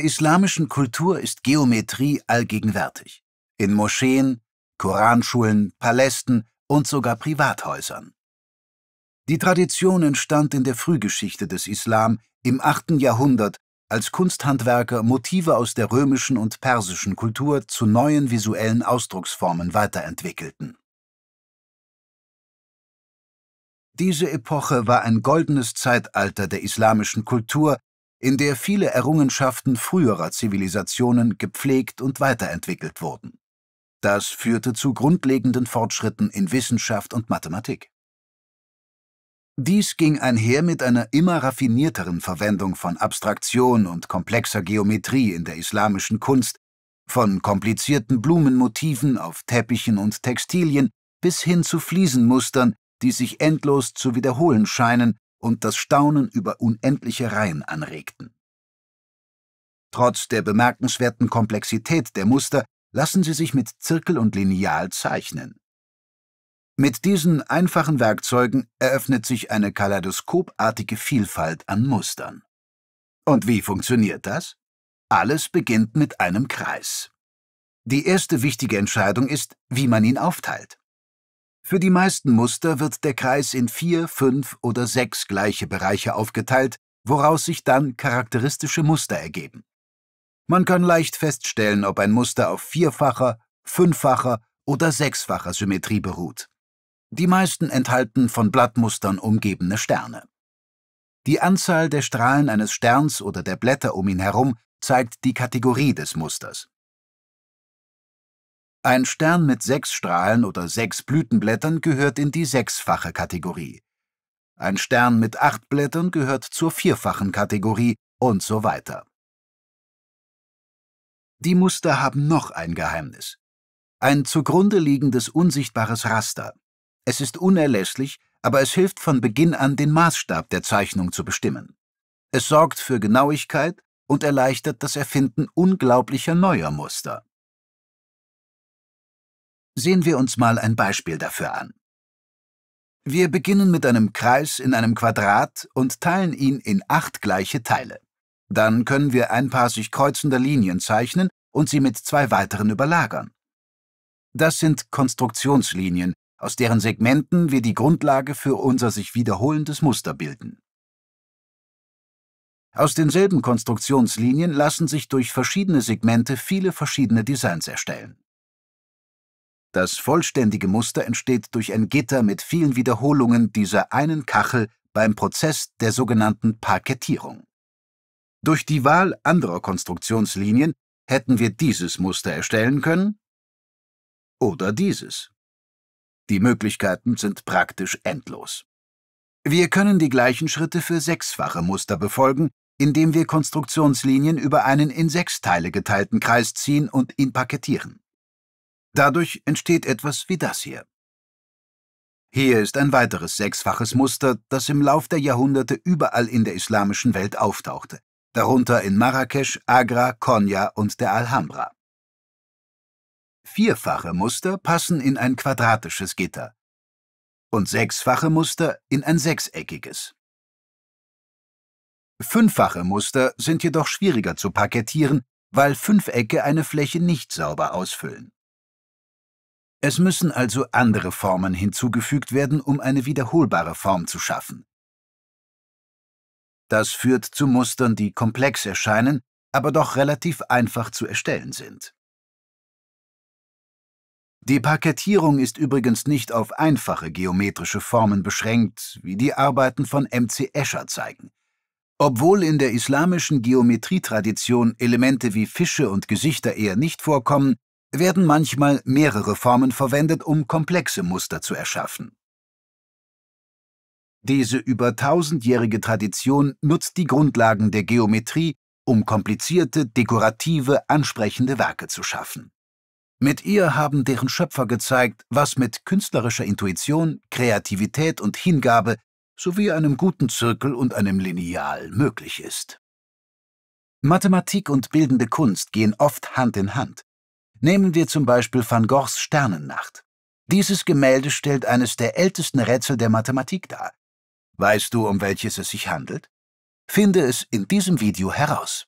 der islamischen Kultur ist Geometrie allgegenwärtig. In Moscheen, Koranschulen, Palästen und sogar Privathäusern. Die Tradition entstand in der Frühgeschichte des Islam im 8. Jahrhundert, als Kunsthandwerker Motive aus der römischen und persischen Kultur zu neuen visuellen Ausdrucksformen weiterentwickelten. Diese Epoche war ein goldenes Zeitalter der islamischen Kultur, in der viele Errungenschaften früherer Zivilisationen gepflegt und weiterentwickelt wurden. Das führte zu grundlegenden Fortschritten in Wissenschaft und Mathematik. Dies ging einher mit einer immer raffinierteren Verwendung von Abstraktion und komplexer Geometrie in der islamischen Kunst, von komplizierten Blumenmotiven auf Teppichen und Textilien bis hin zu Fliesenmustern, die sich endlos zu wiederholen scheinen und das Staunen über unendliche Reihen anregten. Trotz der bemerkenswerten Komplexität der Muster lassen sie sich mit Zirkel und Lineal zeichnen. Mit diesen einfachen Werkzeugen eröffnet sich eine kaleidoskopartige Vielfalt an Mustern. Und wie funktioniert das? Alles beginnt mit einem Kreis. Die erste wichtige Entscheidung ist, wie man ihn aufteilt. Für die meisten Muster wird der Kreis in vier, fünf oder sechs gleiche Bereiche aufgeteilt, woraus sich dann charakteristische Muster ergeben. Man kann leicht feststellen, ob ein Muster auf vierfacher, fünffacher oder sechsfacher Symmetrie beruht. Die meisten enthalten von Blattmustern umgebene Sterne. Die Anzahl der Strahlen eines Sterns oder der Blätter um ihn herum zeigt die Kategorie des Musters. Ein Stern mit sechs Strahlen oder sechs Blütenblättern gehört in die sechsfache Kategorie. Ein Stern mit acht Blättern gehört zur vierfachen Kategorie und so weiter. Die Muster haben noch ein Geheimnis. Ein zugrunde liegendes unsichtbares Raster. Es ist unerlässlich, aber es hilft von Beginn an, den Maßstab der Zeichnung zu bestimmen. Es sorgt für Genauigkeit und erleichtert das Erfinden unglaublicher neuer Muster. Sehen wir uns mal ein Beispiel dafür an. Wir beginnen mit einem Kreis in einem Quadrat und teilen ihn in acht gleiche Teile. Dann können wir ein paar sich kreuzender Linien zeichnen und sie mit zwei weiteren überlagern. Das sind Konstruktionslinien, aus deren Segmenten wir die Grundlage für unser sich wiederholendes Muster bilden. Aus denselben Konstruktionslinien lassen sich durch verschiedene Segmente viele verschiedene Designs erstellen. Das vollständige Muster entsteht durch ein Gitter mit vielen Wiederholungen dieser einen Kachel beim Prozess der sogenannten Parkettierung. Durch die Wahl anderer Konstruktionslinien hätten wir dieses Muster erstellen können oder dieses. Die Möglichkeiten sind praktisch endlos. Wir können die gleichen Schritte für sechsfache Muster befolgen, indem wir Konstruktionslinien über einen in sechs Teile geteilten Kreis ziehen und ihn parkettieren. Dadurch entsteht etwas wie das hier. Hier ist ein weiteres sechsfaches Muster, das im Lauf der Jahrhunderte überall in der islamischen Welt auftauchte, darunter in Marrakesch, Agra, Konya und der Alhambra. Vierfache Muster passen in ein quadratisches Gitter und sechsfache Muster in ein sechseckiges. Fünffache Muster sind jedoch schwieriger zu parkettieren, weil Fünfecke eine Fläche nicht sauber ausfüllen. Es müssen also andere Formen hinzugefügt werden, um eine wiederholbare Form zu schaffen. Das führt zu Mustern, die komplex erscheinen, aber doch relativ einfach zu erstellen sind. Die Parkettierung ist übrigens nicht auf einfache geometrische Formen beschränkt, wie die Arbeiten von MC Escher zeigen. Obwohl in der islamischen Geometrietradition Elemente wie Fische und Gesichter eher nicht vorkommen, werden manchmal mehrere Formen verwendet, um komplexe Muster zu erschaffen. Diese über tausendjährige Tradition nutzt die Grundlagen der Geometrie, um komplizierte, dekorative, ansprechende Werke zu schaffen. Mit ihr haben deren Schöpfer gezeigt, was mit künstlerischer Intuition, Kreativität und Hingabe sowie einem guten Zirkel und einem Lineal möglich ist. Mathematik und bildende Kunst gehen oft Hand in Hand. Nehmen wir zum Beispiel Van Goghs Sternennacht. Dieses Gemälde stellt eines der ältesten Rätsel der Mathematik dar. Weißt du, um welches es sich handelt? Finde es in diesem Video heraus.